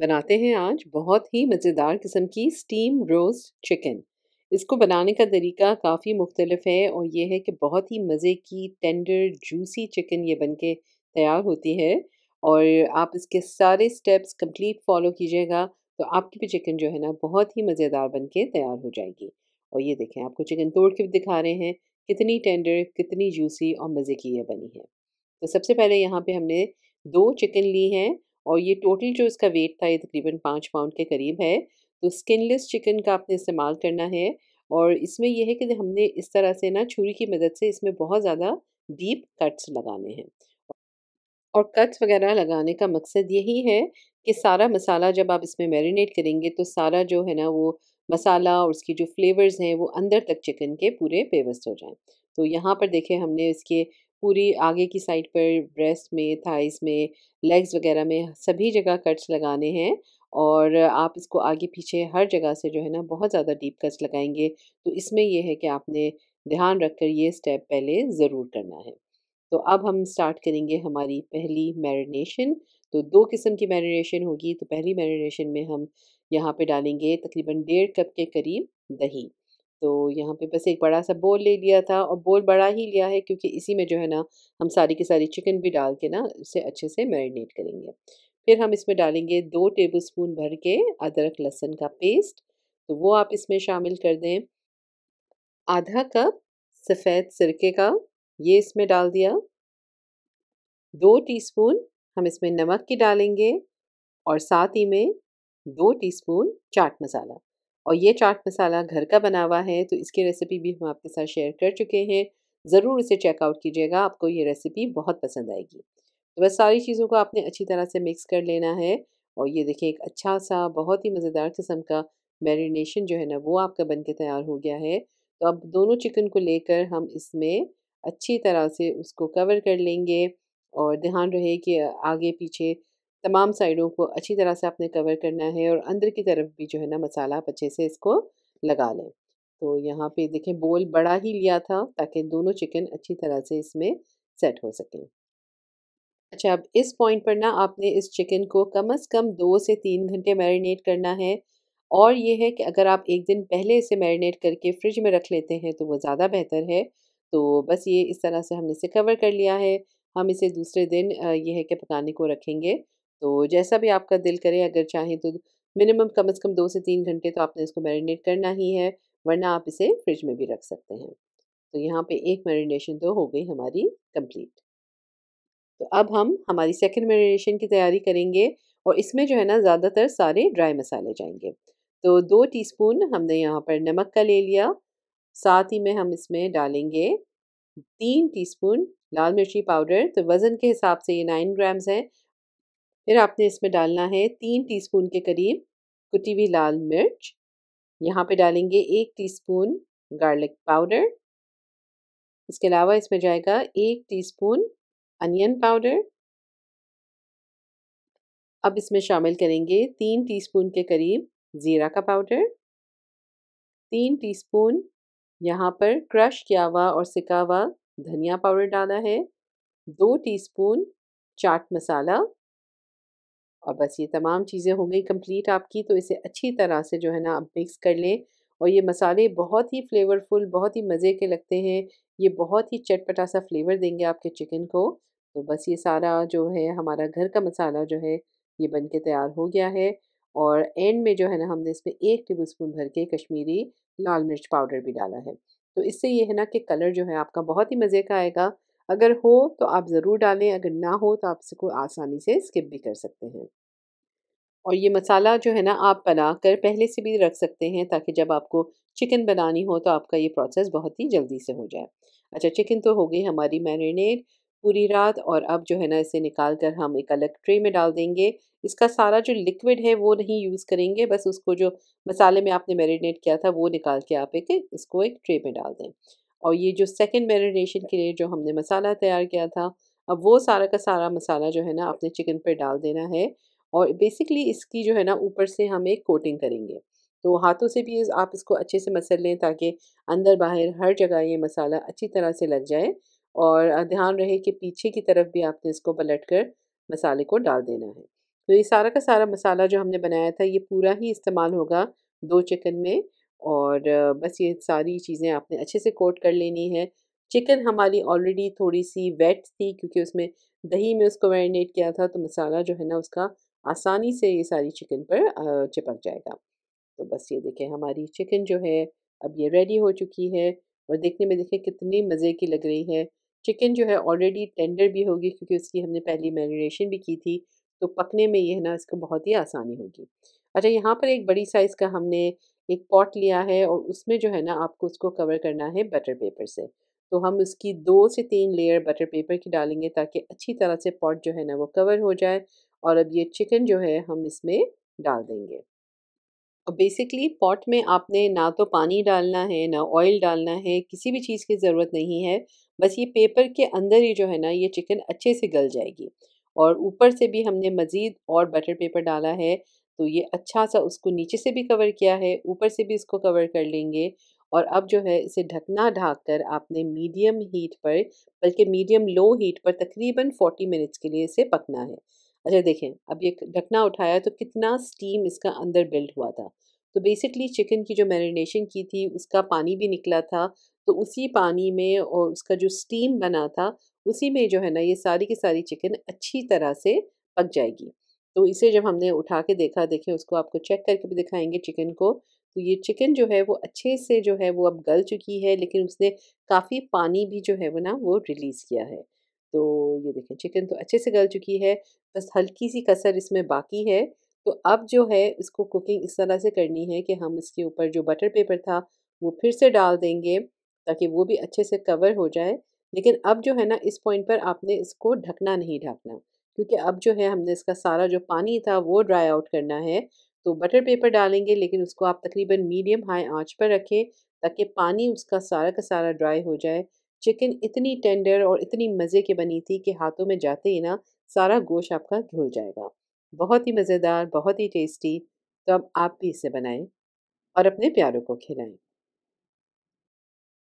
बनाते हैं आज बहुत ही मज़ेदार किस्म की स्टीम रोस्ट चिकन इसको बनाने का तरीका काफ़ी मुख्तलफ है और ये है कि बहुत ही मज़े की टेंडर जूसी चिकन ये बन के तैयार होती है और आप इसके सारे स्टेप्स कंप्लीट फॉलो कीजिएगा तो आपकी भी चिकन जो है ना बहुत ही मज़ेदार बन के तैयार हो जाएगी और ये देखें आपको चिकन तोड़ के भी दिखा रहे हैं कितनी टेंडर कितनी जूसी और मज़े की यह बनी है तो सबसे पहले यहाँ पर हमने दो चिकन ली हैं और ये टोटल जो इसका वेट था ये तकरीबन पाँच पाउंड के करीब है तो स्किनलेस चिकन का आपने इस्तेमाल करना है और इसमें यह है कि हमने इस तरह से ना छुरी की मदद से इसमें बहुत ज़्यादा डीप कट्स लगाने हैं और कट्स वगैरह लगाने का मकसद यही है कि सारा मसाला जब आप इसमें मैरिनेट करेंगे तो सारा जो है ना वो मसाला और उसकी जो फ्लेवर्स हैं वो अंदर तक चिकन के पूरे पेवस्त हो जाएं तो यहाँ पर देखें हमने इसके पूरी आगे की साइड पर ब्रेस्ट में थाइस में लेग्स वगैरह में सभी जगह कट्स लगाने हैं और आप इसको आगे पीछे हर जगह से जो है ना बहुत ज़्यादा डीप कट्स लगाएंगे तो इसमें यह है कि आपने ध्यान रखकर ये स्टेप पहले ज़रूर करना है तो अब हम स्टार्ट करेंगे हमारी पहली मैरिनेशन तो दो किस्म की मैरिनेशन होगी तो पहली मैरिनेशन में हम यहाँ पे डालेंगे तकरीबन डेढ़ कप के करीब दही तो यहाँ पे बस एक बड़ा सा बोल ले लिया था और बोल बड़ा ही लिया है क्योंकि इसी में जो है ना हम सारी की सारी चिकन भी डाल के ना उसे अच्छे से मैरिनेट करेंगे फिर हम इसमें डालेंगे दो टेबल स्पून भर के अदरक लहसन का पेस्ट तो वो आप इसमें शामिल कर दें आधा कप सफ़ेद सिरके का ये इसमें डाल दिया दो टी हम इसमें नमक की डालेंगे और साथ ही में दो टीस्पून चाट मसाला और ये चाट मसाला घर का बना हुआ है तो इसकी रेसिपी भी हम आपके साथ शेयर कर चुके हैं ज़रूर इसे चेकआउट कीजिएगा आपको ये रेसिपी बहुत पसंद आएगी तो बस सारी चीज़ों को आपने अच्छी तरह से मिक्स कर लेना है और ये देखिए एक अच्छा सा बहुत ही मज़ेदार किस्म का मैरिनेशन जो है ना वो आपका बन के तैयार हो गया है तो अब दोनों चिकन को लेकर हम इसमें अच्छी तरह से उसको कवर कर लेंगे और ध्यान रहे कि आगे पीछे तमाम साइडों को अच्छी तरह से आपने कवर करना है और अंदर की तरफ भी जो है ना मसाला आप अच्छे से इसको लगा लें तो यहाँ पे देखें बोल बड़ा ही लिया था ताकि दोनों चिकन अच्छी तरह से इसमें सेट हो सकें अच्छा अब इस पॉइंट पर ना आपने इस चिकन को कम अज़ कम दो से तीन घंटे मैरिनेट करना है और ये है कि अगर आप एक दिन पहले इसे मैरिनेट करके फ्रिज में रख लेते हैं तो वो ज़्यादा बेहतर है तो बस ये इस तरह से हमने इसे कवर कर लिया है हम इसे दूसरे दिन ये है कि पकाने को रखेंगे तो जैसा भी आपका दिल करे अगर चाहें तो मिनिमम कम से कम दो से तीन घंटे तो आपने इसको मैरिनेट करना ही है वरना आप इसे फ्रिज में भी रख सकते हैं तो यहाँ पे एक मैरिनेशन तो हो गई हमारी कंप्लीट तो अब हम हमारी सेकंड मैरिनेशन की तैयारी करेंगे और इसमें जो है ना ज़्यादातर सारे ड्राई मसाले जाएंगे तो दो टी हमने यहाँ पर नमक का ले लिया साथ ही में हम इसमें डालेंगे तीन टी लाल मिर्ची पाउडर तो वज़न के हिसाब से ये नाइन ग्राम्स हैं फिर आपने इसमें डालना है तीन टीस्पून के करीब कुटी हुई लाल मिर्च यहाँ पे डालेंगे एक टीस्पून गार्लिक पाउडर इसके अलावा इसमें जाएगा एक टीस्पून अनियन पाउडर अब इसमें शामिल करेंगे तीन टीस्पून के करीब ज़ीरा का पाउडर तीन टीस्पून यहाँ पर क्रश किया हुआ और सिका हुआ धनिया पाउडर डाला है दो टीस्पून चाट मसाला और बस ये तमाम चीज़ें हो गई कंप्लीट आपकी तो इसे अच्छी तरह से जो है ना आप मिक्स कर लें और ये मसाले बहुत ही फ्लेवरफुल बहुत ही मज़े के लगते हैं ये बहुत ही चटपटा सा फ्लेवर देंगे आपके चिकन को तो बस ये सारा जो है हमारा घर का मसाला जो है ये बन के तैयार हो गया है और एंड में जो है ना हमने इसमें एक टेबल स्पून भर के कश्मीरी लाल मिर्च पाउडर भी डाला है तो इससे ये है ना कि कलर जो है आपका बहुत ही मज़े का आएगा अगर हो तो आप ज़रूर डालें अगर ना हो तो आप इसको आसानी से स्किप भी कर सकते हैं और ये मसाला जो है ना आप बना कर पहले से भी रख सकते हैं ताकि जब आपको चिकन बनानी हो तो आपका ये प्रोसेस बहुत ही जल्दी से हो जाए अच्छा चिकन तो हो गई हमारी मैरिनेट पूरी रात और अब जो है ना इसे निकाल कर हम एक अलग ट्रे में डाल देंगे इसका सारा जो लिक्विड है वो नहीं यूज़ करेंगे बस उसको जो मसाले में आपने मैरिनेट किया था वो निकाल के आप एक इसको एक ट्रे में डाल दें और ये जो सेकेंड मेरीनेशन के लिए जो हमने मसाला तैयार किया था अब वो सारा का सारा मसाला जो है ना अपने चिकन पर डाल देना है और बेसिकली इसकी जो है ना ऊपर से हम एक कोटिंग करेंगे तो हाथों से भी आप इसको अच्छे से मसल लें ताकि अंदर बाहर हर जगह ये मसाला अच्छी तरह से लग जाए और ध्यान रहे कि पीछे की तरफ भी आपने इसको पलट कर मसाले को डाल देना है तो ये सारा का सारा मसाला जो हमने बनाया था ये पूरा ही इस्तेमाल होगा दो चिकन में और बस ये सारी चीज़ें आपने अच्छे से कोट कर लेनी है चिकन हमारी ऑलरेडी थोड़ी सी वेट थी क्योंकि उसमें दही में उसको मैरिनेट किया था तो मसाला जो है ना उसका आसानी से ये सारी चिकन पर चिपक जाएगा तो बस ये देखें हमारी चिकन जो है अब ये रेडी हो चुकी है और देखने में देखें कितनी मज़े की लग रही है चिकन जो है ऑलरेडी टेंडर भी होगी क्योंकि उसकी हमने पहली मैरिनेशन भी की थी तो पकने में ये है ना इसको बहुत ही आसानी होगी अच्छा यहाँ पर एक बड़ी साइज़ का हमने एक पॉट लिया है और उसमें जो है ना आपको उसको कवर करना है बटर पेपर से तो हम उसकी दो से तीन लेयर बटर पेपर की डालेंगे ताकि अच्छी तरह से पॉट जो है ना वो कवर हो जाए और अब ये चिकन जो है हम इसमें डाल देंगे और बेसिकली पॉट में आपने ना तो पानी डालना है ना ऑयल डालना है किसी भी चीज़ की ज़रूरत नहीं है बस ये पेपर के अंदर ही जो है ना ये चिकन अच्छे से गल जाएगी और ऊपर से भी हमने मज़ीद और बटर पेपर डाला है तो ये अच्छा सा उसको नीचे से भी कवर किया है ऊपर से भी इसको कवर कर लेंगे और अब जो है इसे ढकना ढाक कर आपने मीडियम हीट पर बल्कि मीडियम लो हीट पर तकरीबन 40 मिनट्स के लिए इसे पकना है अच्छा देखें अब ये ढकना उठाया तो कितना स्टीम इसका अंदर बिल्ड हुआ था तो बेसिकली चिकन की जो मैरिनेशन की थी उसका पानी भी निकला था तो उसी पानी में और उसका जो स्टीम बना था उसी में जो है ना ये सारी की सारी चिकन अच्छी तरह से पक जाएगी तो इसे जब हमने उठा के देखा देखें उसको आपको चेक करके भी दिखाएंगे चिकन को तो ये चिकन जो है वो अच्छे से जो है वो अब गल चुकी है लेकिन उसने काफ़ी पानी भी जो है वो ना वो रिलीज़ किया है तो ये देखें चिकन तो अच्छे से गल चुकी है बस हल्की सी कसर इसमें बाकी है तो अब जो है इसको कुकिंग इस तरह से करनी है कि हम इसके ऊपर जो बटर पेपर था वो फिर से डाल देंगे ताकि वो भी अच्छे से कवर हो जाए लेकिन अब जो है ना इस पॉइंट पर आपने इसको ढकना नहीं ढकना क्योंकि अब जो है हमने इसका सारा जो पानी था वो ड्राई आउट करना है तो बटर पेपर डालेंगे लेकिन उसको आप तकरीबन मीडियम हाई आंच पर रखें ताकि पानी उसका सारा का सारा ड्राई हो जाए चिकन इतनी टेंडर और इतनी मज़े की बनी थी कि हाथों में जाते ही ना सारा गोश आपका घुल जाएगा बहुत ही मज़ेदार बहुत ही टेस्टी तो अब आप भी इसे बनाएं और अपने प्यारों को खिलाएं